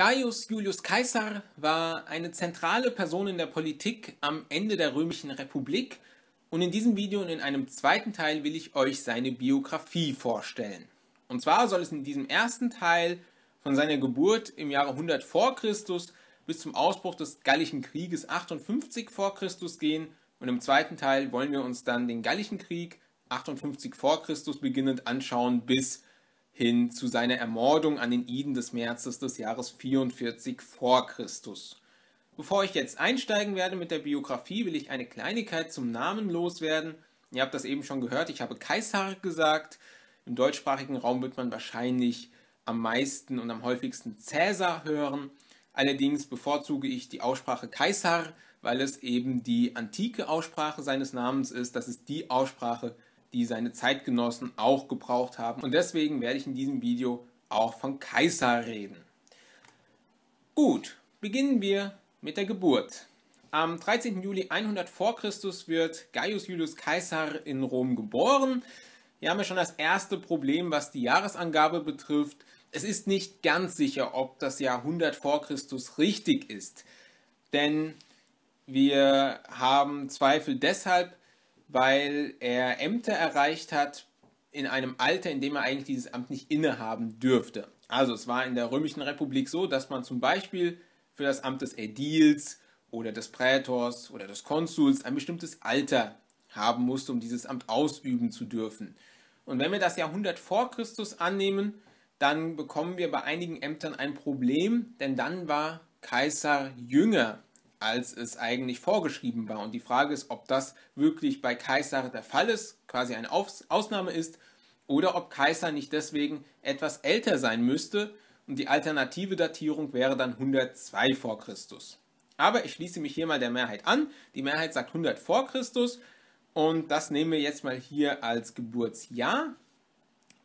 Gaius Julius Caesar war eine zentrale Person in der Politik am Ende der Römischen Republik und in diesem Video und in einem zweiten Teil will ich euch seine Biografie vorstellen. Und zwar soll es in diesem ersten Teil von seiner Geburt im Jahre 100 vor Christus bis zum Ausbruch des Gallischen Krieges 58 vor Christus gehen und im zweiten Teil wollen wir uns dann den Gallischen Krieg 58 vor Christus beginnend anschauen bis hin zu seiner Ermordung an den Iden des Märzes des Jahres 44 vor Christus. Bevor ich jetzt einsteigen werde mit der Biografie, will ich eine Kleinigkeit zum Namen loswerden. Ihr habt das eben schon gehört, ich habe Kaisar gesagt. Im deutschsprachigen Raum wird man wahrscheinlich am meisten und am häufigsten Cäsar hören. Allerdings bevorzuge ich die Aussprache Kaisar, weil es eben die antike Aussprache seines Namens ist. Das ist die Aussprache, die seine Zeitgenossen auch gebraucht haben. Und deswegen werde ich in diesem Video auch von Kaiser reden. Gut, beginnen wir mit der Geburt. Am 13. Juli 100 vor Christus wird Gaius Julius Caesar in Rom geboren. Hier haben wir schon das erste Problem, was die Jahresangabe betrifft. Es ist nicht ganz sicher, ob das Jahr 100 vor Christus richtig ist. Denn wir haben Zweifel deshalb, weil er Ämter erreicht hat in einem Alter, in dem er eigentlich dieses Amt nicht innehaben dürfte. Also es war in der Römischen Republik so, dass man zum Beispiel für das Amt des Ädils oder des Prätors oder des Konsuls ein bestimmtes Alter haben musste, um dieses Amt ausüben zu dürfen. Und wenn wir das Jahrhundert vor Christus annehmen, dann bekommen wir bei einigen Ämtern ein Problem, denn dann war Kaiser jünger als es eigentlich vorgeschrieben war. Und die Frage ist, ob das wirklich bei Kaiser der Fall ist, quasi eine Ausnahme ist, oder ob Kaiser nicht deswegen etwas älter sein müsste. Und die alternative Datierung wäre dann 102 vor Christus. Aber ich schließe mich hier mal der Mehrheit an. Die Mehrheit sagt 100 vor Christus. Und das nehmen wir jetzt mal hier als Geburtsjahr.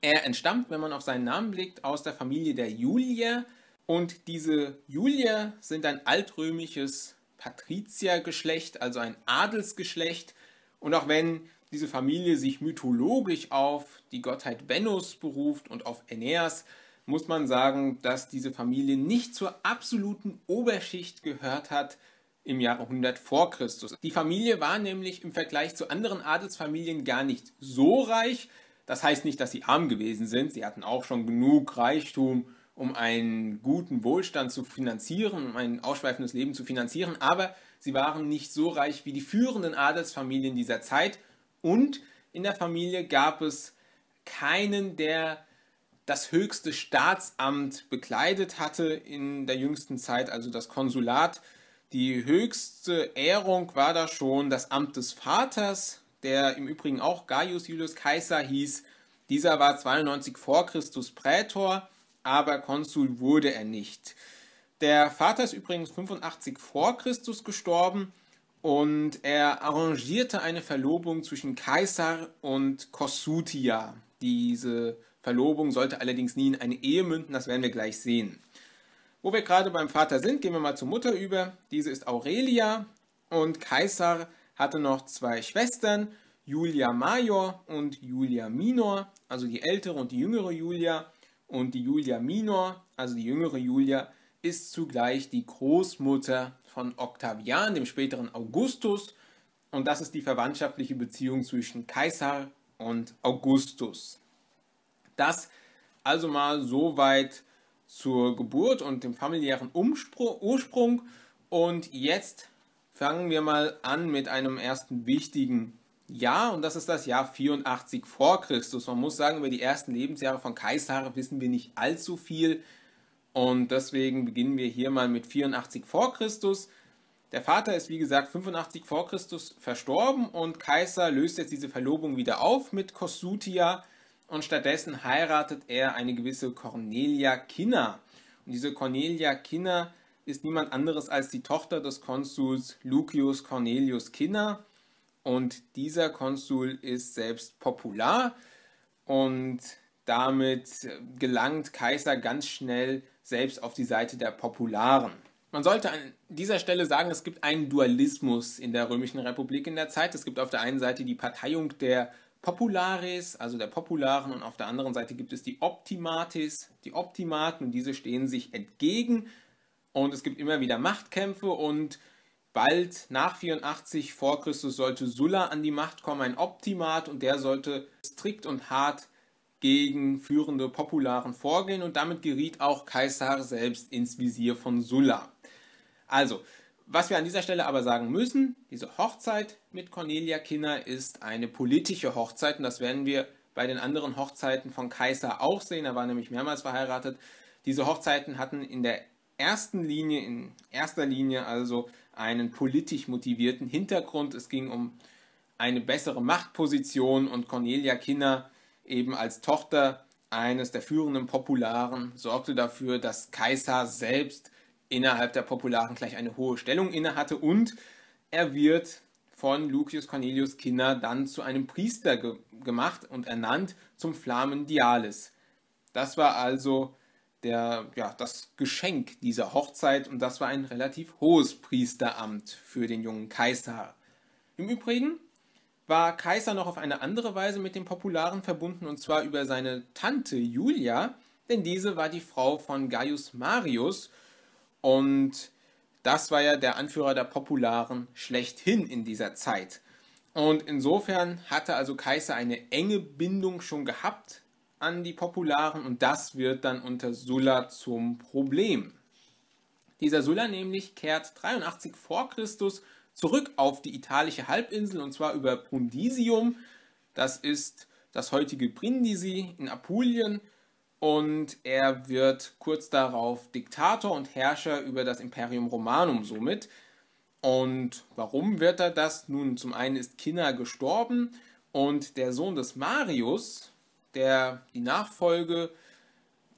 Er entstammt, wenn man auf seinen Namen blickt, aus der Familie der Julier. Und diese Julier sind ein altrömisches Patriziergeschlecht, also ein Adelsgeschlecht. Und auch wenn diese Familie sich mythologisch auf die Gottheit Venus beruft und auf Aeneas, muss man sagen, dass diese Familie nicht zur absoluten Oberschicht gehört hat im 100 vor Christus. Die Familie war nämlich im Vergleich zu anderen Adelsfamilien gar nicht so reich. Das heißt nicht, dass sie arm gewesen sind. Sie hatten auch schon genug Reichtum um einen guten Wohlstand zu finanzieren, um ein ausschweifendes Leben zu finanzieren, aber sie waren nicht so reich wie die führenden Adelsfamilien dieser Zeit und in der Familie gab es keinen, der das höchste Staatsamt bekleidet hatte in der jüngsten Zeit, also das Konsulat. Die höchste Ehrung war da schon das Amt des Vaters, der im Übrigen auch Gaius Julius Caesar hieß. Dieser war 92 vor Christus Prätor aber Konsul wurde er nicht. Der Vater ist übrigens 85 vor Christus gestorben und er arrangierte eine Verlobung zwischen Kaisar und Kossutia. Diese Verlobung sollte allerdings nie in eine Ehe münden, das werden wir gleich sehen. Wo wir gerade beim Vater sind, gehen wir mal zur Mutter über. Diese ist Aurelia und Kaisar hatte noch zwei Schwestern, Julia Major und Julia Minor, also die ältere und die jüngere Julia. Und die Julia Minor, also die jüngere Julia, ist zugleich die Großmutter von Octavian, dem späteren Augustus. Und das ist die verwandtschaftliche Beziehung zwischen Kaiser und Augustus. Das also mal so weit zur Geburt und dem familiären Ursprung. Und jetzt fangen wir mal an mit einem ersten wichtigen Jahr und das ist das Jahr 84 vor Christus. Man muss sagen, über die ersten Lebensjahre von Kaisar wissen wir nicht allzu viel und deswegen beginnen wir hier mal mit 84 vor Christus. Der Vater ist wie gesagt 85 vor Christus verstorben und Kaiser löst jetzt diese Verlobung wieder auf mit Kossutia und stattdessen heiratet er eine gewisse Cornelia Kinna. Und diese Cornelia Kinna ist niemand anderes als die Tochter des Konsuls Lucius Cornelius Kinna. Und dieser Konsul ist selbst popular und damit gelangt Kaiser ganz schnell selbst auf die Seite der Popularen. Man sollte an dieser Stelle sagen, es gibt einen Dualismus in der Römischen Republik in der Zeit. Es gibt auf der einen Seite die Parteiung der Populares, also der Popularen, und auf der anderen Seite gibt es die Optimates, die Optimaten, und diese stehen sich entgegen und es gibt immer wieder Machtkämpfe und Bald nach 84 vor Christus sollte Sulla an die Macht kommen, ein Optimat, und der sollte strikt und hart gegen führende Popularen vorgehen und damit geriet auch Kaisar selbst ins Visier von Sulla. Also, was wir an dieser Stelle aber sagen müssen, diese Hochzeit mit Cornelia Kinner ist eine politische Hochzeit und das werden wir bei den anderen Hochzeiten von Kaiser auch sehen. Er war nämlich mehrmals verheiratet. Diese Hochzeiten hatten in der ersten Linie, in erster Linie also einen politisch motivierten Hintergrund. Es ging um eine bessere Machtposition und Cornelia Kinner eben als Tochter eines der führenden Popularen sorgte dafür, dass Kaiser selbst innerhalb der Popularen gleich eine hohe Stellung innehatte und er wird von Lucius Cornelius Kinner dann zu einem Priester ge gemacht und ernannt zum Flamen Dialis. Das war also der, ja, das Geschenk dieser Hochzeit und das war ein relativ hohes Priesteramt für den jungen Kaiser. Im Übrigen war Kaiser noch auf eine andere Weise mit dem Popularen verbunden und zwar über seine Tante Julia, denn diese war die Frau von Gaius Marius und das war ja der Anführer der Popularen schlechthin in dieser Zeit. Und insofern hatte also Kaiser eine enge Bindung schon gehabt an die Popularen und das wird dann unter Sulla zum Problem. Dieser Sulla nämlich kehrt 83 vor Christus zurück auf die italische Halbinsel und zwar über Brundisium. Das ist das heutige Brindisi in Apulien und er wird kurz darauf Diktator und Herrscher über das Imperium Romanum somit. Und warum wird er das? Nun, zum einen ist Cinna gestorben und der Sohn des Marius, der die Nachfolge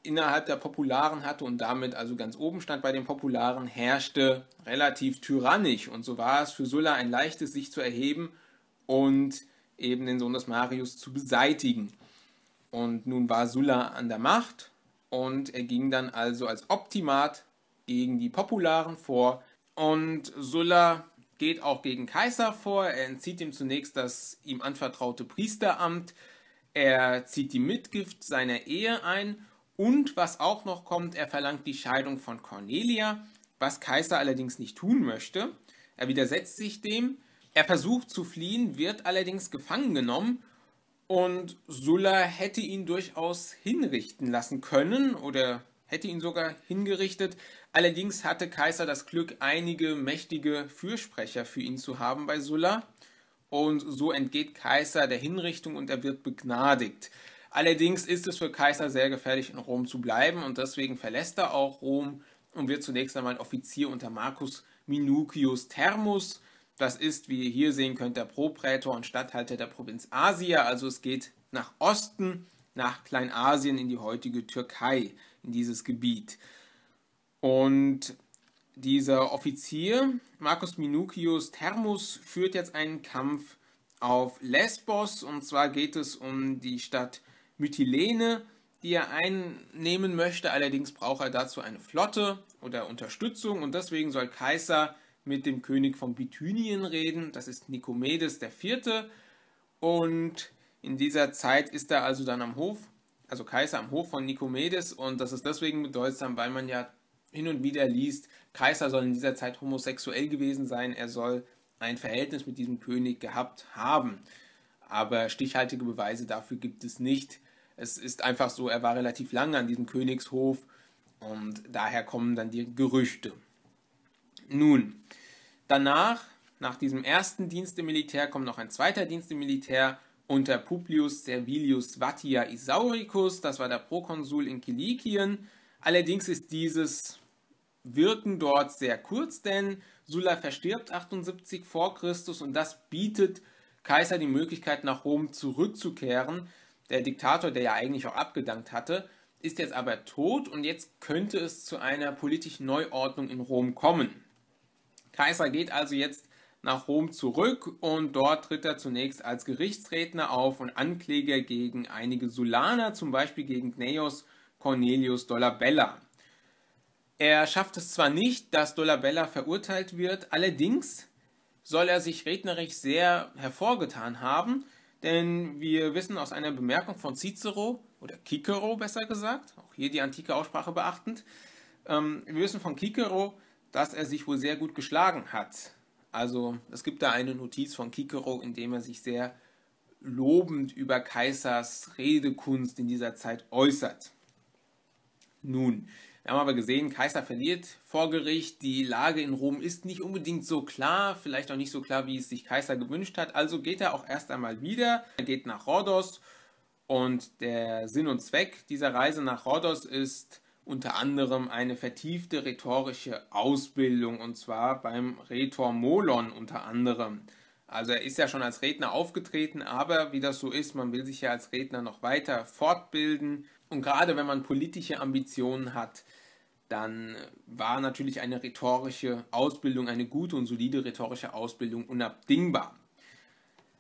innerhalb der Popularen hatte und damit also ganz oben stand bei den Popularen, herrschte relativ tyrannisch. Und so war es für Sulla ein leichtes, sich zu erheben und eben den Sohn des Marius zu beseitigen. Und nun war Sulla an der Macht und er ging dann also als Optimat gegen die Popularen vor. Und Sulla geht auch gegen Kaiser vor. Er entzieht ihm zunächst das ihm anvertraute Priesteramt er zieht die Mitgift seiner Ehe ein und was auch noch kommt, er verlangt die Scheidung von Cornelia, was Kaiser allerdings nicht tun möchte. Er widersetzt sich dem, er versucht zu fliehen, wird allerdings gefangen genommen und Sulla hätte ihn durchaus hinrichten lassen können oder hätte ihn sogar hingerichtet. Allerdings hatte Kaiser das Glück, einige mächtige Fürsprecher für ihn zu haben bei Sulla. Und so entgeht Kaiser der Hinrichtung und er wird begnadigt. Allerdings ist es für Kaiser sehr gefährlich, in Rom zu bleiben und deswegen verlässt er auch Rom und wird zunächst einmal Offizier unter Marcus Minucius Thermus. Das ist, wie ihr hier sehen könnt, der Proprätor und Statthalter der Provinz Asia. Also es geht nach Osten, nach Kleinasien in die heutige Türkei, in dieses Gebiet. Und dieser Offizier, Marcus Minucius Thermus, führt jetzt einen Kampf auf Lesbos und zwar geht es um die Stadt Mytilene, die er einnehmen möchte. Allerdings braucht er dazu eine Flotte oder Unterstützung und deswegen soll Kaiser mit dem König von Bithynien reden. Das ist Nikomedes IV. Und in dieser Zeit ist er also dann am Hof, also Kaiser am Hof von Nikomedes und das ist deswegen bedeutsam, weil man ja hin und wieder liest, Kaiser soll in dieser Zeit homosexuell gewesen sein, er soll ein Verhältnis mit diesem König gehabt haben. Aber stichhaltige Beweise dafür gibt es nicht. Es ist einfach so, er war relativ lange an diesem Königshof und daher kommen dann die Gerüchte. Nun, danach, nach diesem ersten Dienst im Militär, kommt noch ein zweiter Dienst im Militär unter Publius Servilius Vatia Isauricus, das war der Prokonsul in Kilikien. Allerdings ist dieses wirken dort sehr kurz, denn Sulla verstirbt 78 vor Christus und das bietet Kaiser die Möglichkeit, nach Rom zurückzukehren. Der Diktator, der ja eigentlich auch abgedankt hatte, ist jetzt aber tot und jetzt könnte es zu einer politischen Neuordnung in Rom kommen. Kaiser geht also jetzt nach Rom zurück und dort tritt er zunächst als Gerichtsredner auf und Ankläger gegen einige Sullaner, zum Beispiel gegen Gnaeus Cornelius Dolabella. Er schafft es zwar nicht, dass Dolabella verurteilt wird, allerdings soll er sich rednerisch sehr hervorgetan haben, denn wir wissen aus einer Bemerkung von Cicero, oder Cicero besser gesagt, auch hier die antike Aussprache beachtend, ähm, wir wissen von Cicero, dass er sich wohl sehr gut geschlagen hat. Also es gibt da eine Notiz von Cicero, in dem er sich sehr lobend über Kaisers Redekunst in dieser Zeit äußert. Nun, wir haben aber gesehen, Kaiser verliert vor Gericht. Die Lage in Rom ist nicht unbedingt so klar, vielleicht auch nicht so klar, wie es sich Kaiser gewünscht hat. Also geht er auch erst einmal wieder. Er geht nach Rhodos und der Sinn und Zweck dieser Reise nach Rhodos ist unter anderem eine vertiefte rhetorische Ausbildung und zwar beim Rhetor Molon unter anderem. Also er ist ja schon als Redner aufgetreten, aber wie das so ist, man will sich ja als Redner noch weiter fortbilden und gerade wenn man politische Ambitionen hat, dann war natürlich eine rhetorische Ausbildung, eine gute und solide rhetorische Ausbildung unabdingbar.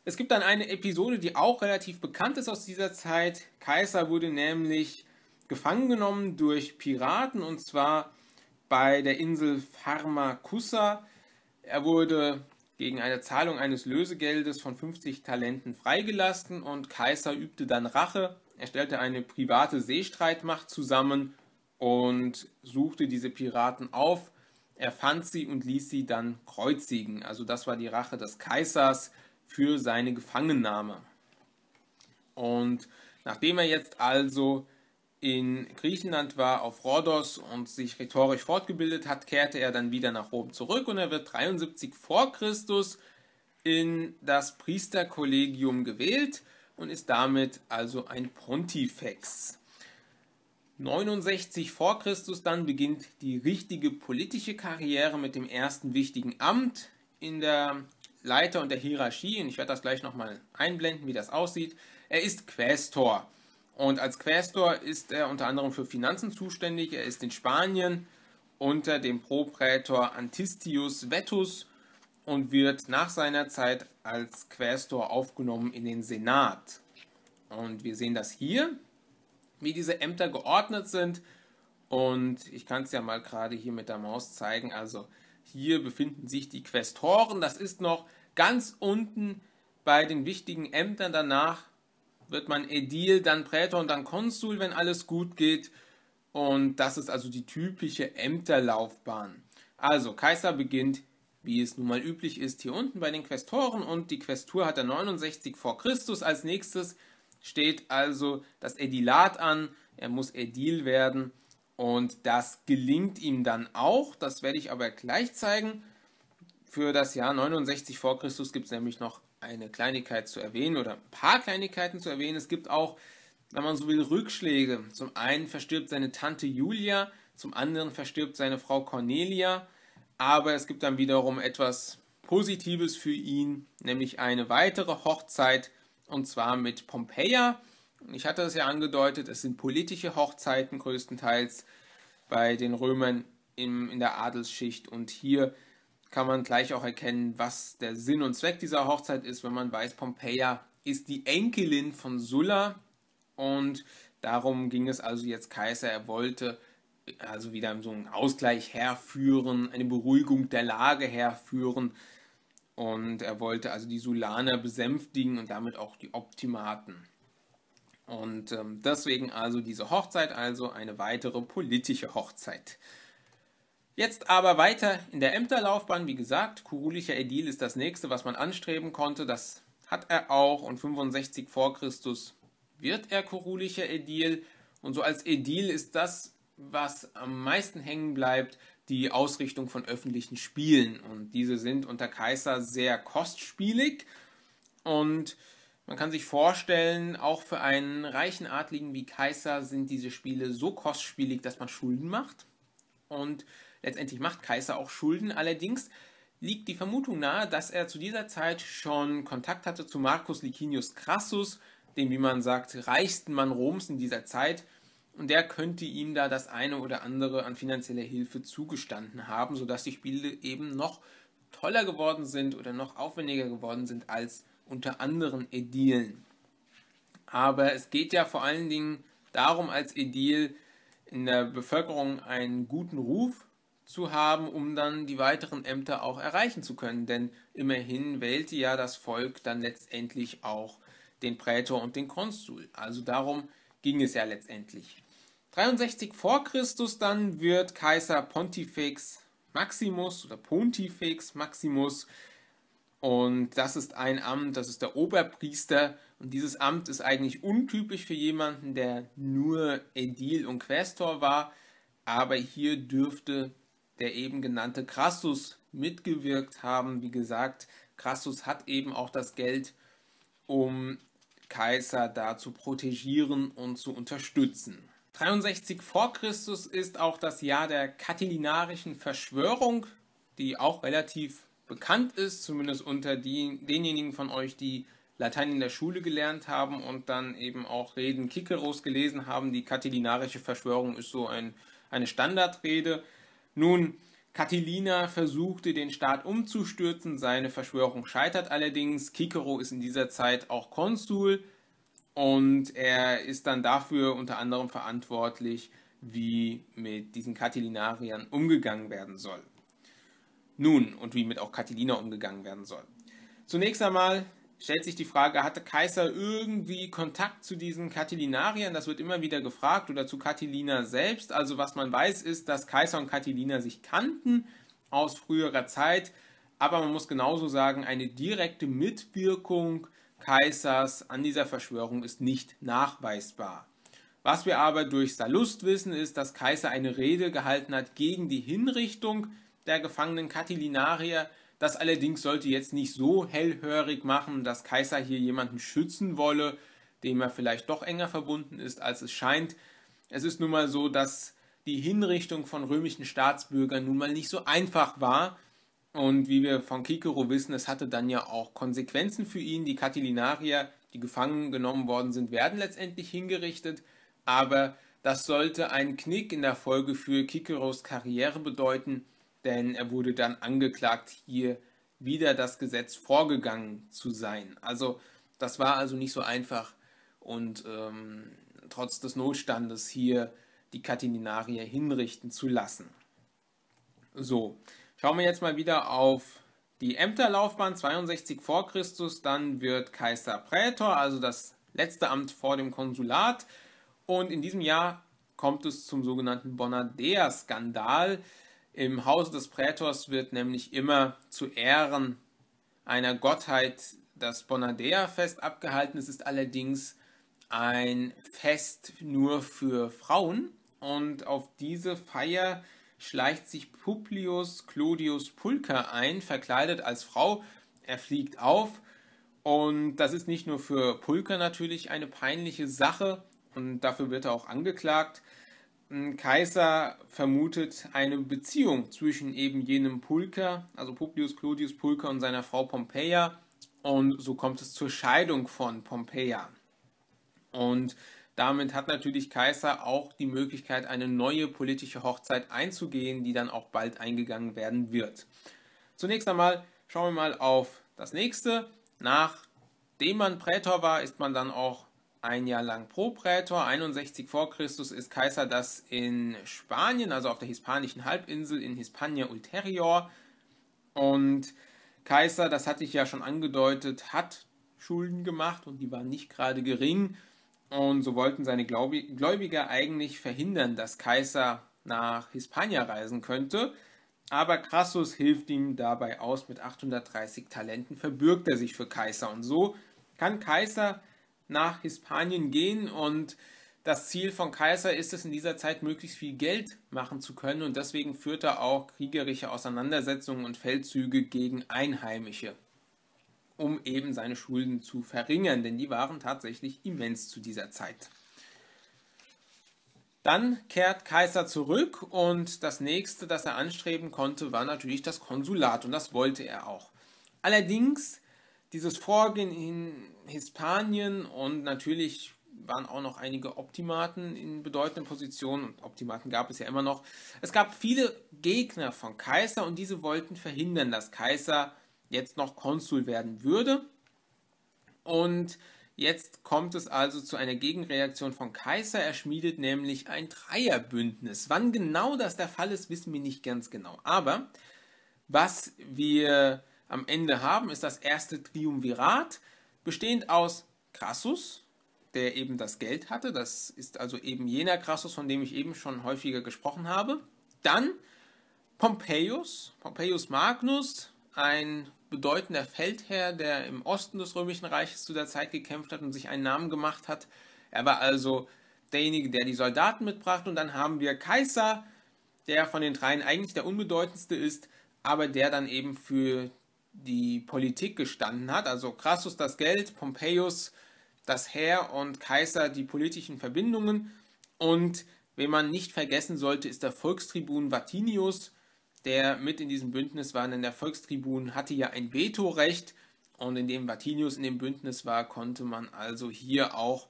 Es gibt dann eine Episode, die auch relativ bekannt ist aus dieser Zeit. Kaiser wurde nämlich gefangen genommen durch Piraten und zwar bei der Insel Pharmacusa. Er wurde gegen eine Zahlung eines Lösegeldes von 50 Talenten freigelassen und Kaiser übte dann Rache. Er stellte eine private Seestreitmacht zusammen und suchte diese Piraten auf. Er fand sie und ließ sie dann kreuzigen. Also das war die Rache des Kaisers für seine Gefangennahme. Und nachdem er jetzt also in Griechenland war, auf Rhodos und sich rhetorisch fortgebildet hat, kehrte er dann wieder nach Rom zurück und er wird 73 vor Christus in das Priesterkollegium gewählt und ist damit also ein Pontifex. 69 vor Christus dann beginnt die richtige politische Karriere mit dem ersten wichtigen Amt in der Leiter und der Hierarchie. Und ich werde das gleich nochmal einblenden, wie das aussieht. Er ist Quästor. Und als Quästor ist er unter anderem für Finanzen zuständig. Er ist in Spanien unter dem Proprätor Antistius Vettus und wird nach seiner Zeit als Quästor aufgenommen in den Senat. Und wir sehen das hier wie diese Ämter geordnet sind. Und ich kann es ja mal gerade hier mit der Maus zeigen. Also hier befinden sich die Questoren. Das ist noch ganz unten bei den wichtigen Ämtern. Danach wird man Edil, dann Prätor und dann Konsul, wenn alles gut geht. Und das ist also die typische Ämterlaufbahn. Also Kaiser beginnt, wie es nun mal üblich ist, hier unten bei den Questoren und die Questur hat er 69 vor Christus. Als nächstes steht also das Edilat an, er muss Edil werden und das gelingt ihm dann auch, das werde ich aber gleich zeigen. Für das Jahr 69 vor Christus gibt es nämlich noch eine Kleinigkeit zu erwähnen oder ein paar Kleinigkeiten zu erwähnen. Es gibt auch, wenn man so will, Rückschläge. Zum einen verstirbt seine Tante Julia, zum anderen verstirbt seine Frau Cornelia, aber es gibt dann wiederum etwas Positives für ihn, nämlich eine weitere Hochzeit und zwar mit Pompeia. Ich hatte es ja angedeutet, es sind politische Hochzeiten größtenteils bei den Römern im, in der Adelsschicht und hier kann man gleich auch erkennen, was der Sinn und Zweck dieser Hochzeit ist, wenn man weiß, Pompeia ist die Enkelin von Sulla und darum ging es also jetzt Kaiser, er wollte also wieder so einen Ausgleich herführen, eine Beruhigung der Lage herführen, und er wollte also die Sulaner besänftigen und damit auch die Optimaten. Und ähm, deswegen also diese Hochzeit, also eine weitere politische Hochzeit. Jetzt aber weiter in der Ämterlaufbahn, wie gesagt, kurulischer Edil ist das nächste, was man anstreben konnte. Das hat er auch und 65 vor Christus wird er kurulischer Edil. Und so als Edil ist das, was am meisten hängen bleibt, die Ausrichtung von öffentlichen Spielen. Und diese sind unter Kaiser sehr kostspielig. Und man kann sich vorstellen, auch für einen reichen Adligen wie Kaiser sind diese Spiele so kostspielig, dass man Schulden macht. Und letztendlich macht Kaiser auch Schulden. Allerdings liegt die Vermutung nahe, dass er zu dieser Zeit schon Kontakt hatte zu Marcus Licinius Crassus, dem, wie man sagt, reichsten Mann Roms in dieser Zeit und der könnte ihm da das eine oder andere an finanzieller Hilfe zugestanden haben, sodass die Spiele eben noch toller geworden sind oder noch aufwendiger geworden sind als unter anderen Edilen. Aber es geht ja vor allen Dingen darum, als Edil in der Bevölkerung einen guten Ruf zu haben, um dann die weiteren Ämter auch erreichen zu können. Denn immerhin wählte ja das Volk dann letztendlich auch den Prätor und den Konsul. Also darum ging es ja letztendlich. 63 vor Christus dann wird Kaiser Pontifex Maximus oder Pontifex Maximus und das ist ein Amt, das ist der Oberpriester und dieses Amt ist eigentlich untypisch für jemanden, der nur Edil und Quästor war, aber hier dürfte der eben genannte Crassus mitgewirkt haben. Wie gesagt, Crassus hat eben auch das Geld, um Kaiser da zu protegieren und zu unterstützen. 63 vor Christus ist auch das Jahr der katilinarischen Verschwörung, die auch relativ bekannt ist, zumindest unter die, denjenigen von euch, die Latein in der Schule gelernt haben und dann eben auch Reden Kikeros gelesen haben. Die katilinarische Verschwörung ist so ein, eine Standardrede. Nun, Catilina versuchte den Staat umzustürzen, seine Verschwörung scheitert allerdings. Kikero ist in dieser Zeit auch Konsul und er ist dann dafür unter anderem verantwortlich, wie mit diesen Katilinariern umgegangen werden soll. Nun, und wie mit auch Katilina umgegangen werden soll. Zunächst einmal stellt sich die Frage, hatte Kaiser irgendwie Kontakt zu diesen Katilinariern? Das wird immer wieder gefragt oder zu Katilina selbst. Also was man weiß ist, dass Kaiser und Katilina sich kannten aus früherer Zeit, aber man muss genauso sagen, eine direkte Mitwirkung Kaisers an dieser Verschwörung ist nicht nachweisbar. Was wir aber durch Sallust wissen, ist, dass Kaiser eine Rede gehalten hat gegen die Hinrichtung der gefangenen Katilinarier. Das allerdings sollte jetzt nicht so hellhörig machen, dass Kaiser hier jemanden schützen wolle, dem er vielleicht doch enger verbunden ist, als es scheint. Es ist nun mal so, dass die Hinrichtung von römischen Staatsbürgern nun mal nicht so einfach war und wie wir von Kikero wissen, es hatte dann ja auch Konsequenzen für ihn. Die Katilinarier, die gefangen genommen worden sind, werden letztendlich hingerichtet. Aber das sollte einen Knick in der Folge für Kikeros Karriere bedeuten, denn er wurde dann angeklagt, hier wieder das Gesetz vorgegangen zu sein. Also das war also nicht so einfach und ähm, trotz des Notstandes hier die Katilinarier hinrichten zu lassen. So, Schauen wir jetzt mal wieder auf die Ämterlaufbahn 62 vor Christus, dann wird Kaiser Prätor, also das letzte Amt vor dem Konsulat. Und in diesem Jahr kommt es zum sogenannten Bonadea-Skandal. Im Hause des Prätors wird nämlich immer zu Ehren einer Gottheit das Bonadea-Fest abgehalten. Es ist allerdings ein Fest nur für Frauen und auf diese Feier schleicht sich Publius Clodius Pulca ein, verkleidet als Frau. Er fliegt auf und das ist nicht nur für Pulca natürlich eine peinliche Sache und dafür wird er auch angeklagt. Kaiser vermutet eine Beziehung zwischen eben jenem Pulca, also Publius Clodius Pulca und seiner Frau Pompeia und so kommt es zur Scheidung von Pompeia. Und damit hat natürlich Kaiser auch die Möglichkeit, eine neue politische Hochzeit einzugehen, die dann auch bald eingegangen werden wird. Zunächst einmal schauen wir mal auf das nächste. Nachdem man Prätor war, ist man dann auch ein Jahr lang Proprätor. 61 vor Christus ist Kaiser das in Spanien, also auf der hispanischen Halbinsel in Hispania Ulterior. Und Kaiser, das hatte ich ja schon angedeutet, hat Schulden gemacht und die waren nicht gerade gering. Und so wollten seine Gläubiger eigentlich verhindern, dass Kaiser nach Hispania reisen könnte. Aber Crassus hilft ihm dabei aus. Mit 830 Talenten verbürgt er sich für Kaiser. Und so kann Kaiser nach Hispanien gehen. Und das Ziel von Kaiser ist es, in dieser Zeit möglichst viel Geld machen zu können. Und deswegen führt er auch kriegerische Auseinandersetzungen und Feldzüge gegen Einheimische um eben seine Schulden zu verringern, denn die waren tatsächlich immens zu dieser Zeit. Dann kehrt Kaiser zurück und das nächste, das er anstreben konnte, war natürlich das Konsulat und das wollte er auch. Allerdings, dieses Vorgehen in Hispanien und natürlich waren auch noch einige Optimaten in bedeutenden Positionen und Optimaten gab es ja immer noch. Es gab viele Gegner von Kaiser und diese wollten verhindern, dass Kaiser jetzt noch Konsul werden würde. Und jetzt kommt es also zu einer Gegenreaktion von Kaiser. Er schmiedet nämlich ein Dreierbündnis. Wann genau das der Fall ist, wissen wir nicht ganz genau. Aber was wir am Ende haben, ist das erste Triumvirat, bestehend aus Crassus, der eben das Geld hatte. Das ist also eben jener Crassus, von dem ich eben schon häufiger gesprochen habe. Dann Pompeius, Pompeius Magnus, ein bedeutender Feldherr, der im Osten des Römischen Reiches zu der Zeit gekämpft hat und sich einen Namen gemacht hat. Er war also derjenige, der die Soldaten mitbrachte. Und dann haben wir Kaiser, der von den dreien eigentlich der unbedeutendste ist, aber der dann eben für die Politik gestanden hat. Also Crassus das Geld, Pompeius das Heer und Kaiser die politischen Verbindungen. Und wen man nicht vergessen sollte, ist der Volkstribun Vatinius, der mit in diesem Bündnis war, denn der Volkstribun hatte ja ein Vetorecht und indem Vatinius in dem Bündnis war, konnte man also hier auch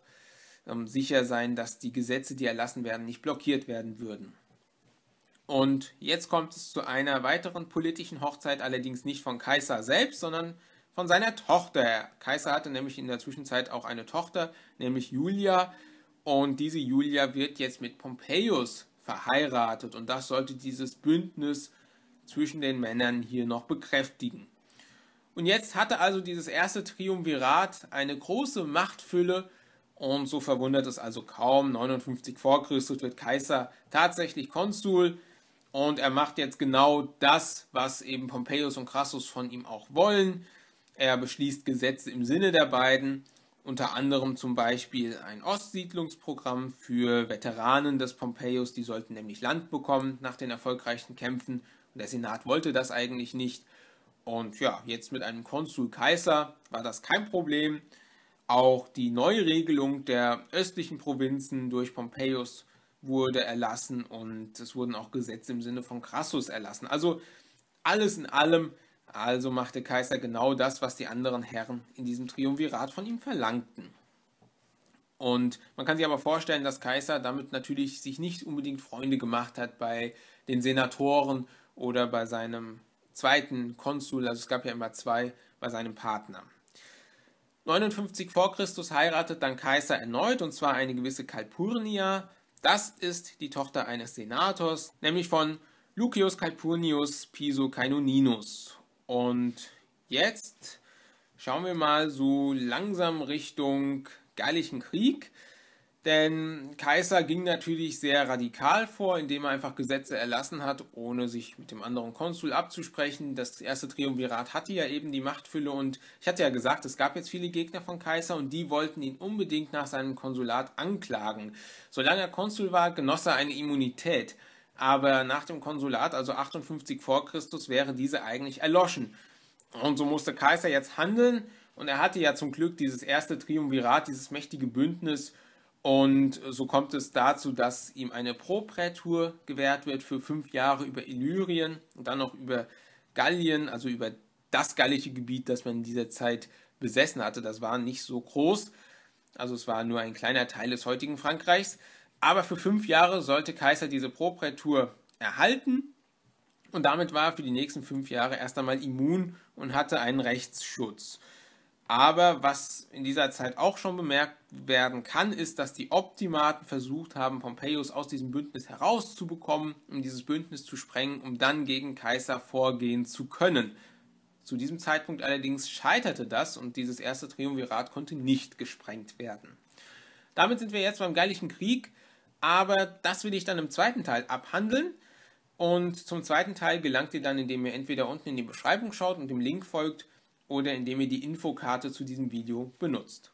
ähm, sicher sein, dass die Gesetze, die erlassen werden, nicht blockiert werden würden. Und jetzt kommt es zu einer weiteren politischen Hochzeit, allerdings nicht von Kaiser selbst, sondern von seiner Tochter. Kaiser hatte nämlich in der Zwischenzeit auch eine Tochter, nämlich Julia. Und diese Julia wird jetzt mit Pompeius verheiratet. Und das sollte dieses Bündnis zwischen den Männern hier noch bekräftigen. Und jetzt hatte also dieses erste Triumvirat eine große Machtfülle und so verwundert es also kaum. 59 vor Christus wird Kaiser tatsächlich Konsul und er macht jetzt genau das, was eben Pompeius und Crassus von ihm auch wollen. Er beschließt Gesetze im Sinne der beiden unter anderem zum Beispiel ein Ostsiedlungsprogramm für Veteranen des Pompeius, die sollten nämlich Land bekommen nach den erfolgreichen Kämpfen. Und der Senat wollte das eigentlich nicht. Und ja, jetzt mit einem Konsul Kaiser war das kein Problem. Auch die Neuregelung der östlichen Provinzen durch Pompeius wurde erlassen und es wurden auch Gesetze im Sinne von Crassus erlassen. Also alles in allem also machte Kaiser genau das, was die anderen Herren in diesem Triumvirat von ihm verlangten. Und man kann sich aber vorstellen, dass Kaiser damit natürlich sich nicht unbedingt Freunde gemacht hat bei den Senatoren oder bei seinem zweiten Konsul, also es gab ja immer zwei, bei seinem Partner. 59 vor Christus heiratet dann Kaiser erneut und zwar eine gewisse Calpurnia. Das ist die Tochter eines Senators, nämlich von Lucius Calpurnius Piso Caenoninus. Und jetzt schauen wir mal so langsam Richtung Gallischen Krieg. Denn Kaiser ging natürlich sehr radikal vor, indem er einfach Gesetze erlassen hat, ohne sich mit dem anderen Konsul abzusprechen. Das erste Triumvirat hatte ja eben die Machtfülle und ich hatte ja gesagt, es gab jetzt viele Gegner von Kaiser und die wollten ihn unbedingt nach seinem Konsulat anklagen. Solange er Konsul war, genoss er eine Immunität aber nach dem Konsulat, also 58 vor Christus, wäre diese eigentlich erloschen. Und so musste Kaiser jetzt handeln und er hatte ja zum Glück dieses erste Triumvirat, dieses mächtige Bündnis und so kommt es dazu, dass ihm eine Proprätur gewährt wird für fünf Jahre über Illyrien und dann noch über Gallien, also über das gallische Gebiet, das man in dieser Zeit besessen hatte. Das war nicht so groß, also es war nur ein kleiner Teil des heutigen Frankreichs. Aber für fünf Jahre sollte Kaiser diese Propratur erhalten und damit war er für die nächsten fünf Jahre erst einmal immun und hatte einen Rechtsschutz. Aber was in dieser Zeit auch schon bemerkt werden kann, ist, dass die Optimaten versucht haben, Pompeius aus diesem Bündnis herauszubekommen, um dieses Bündnis zu sprengen, um dann gegen Kaiser vorgehen zu können. Zu diesem Zeitpunkt allerdings scheiterte das und dieses erste Triumvirat konnte nicht gesprengt werden. Damit sind wir jetzt beim Gallischen Krieg, aber das will ich dann im zweiten Teil abhandeln. Und zum zweiten Teil gelangt ihr dann, indem ihr entweder unten in die Beschreibung schaut und dem Link folgt oder indem ihr die Infokarte zu diesem Video benutzt.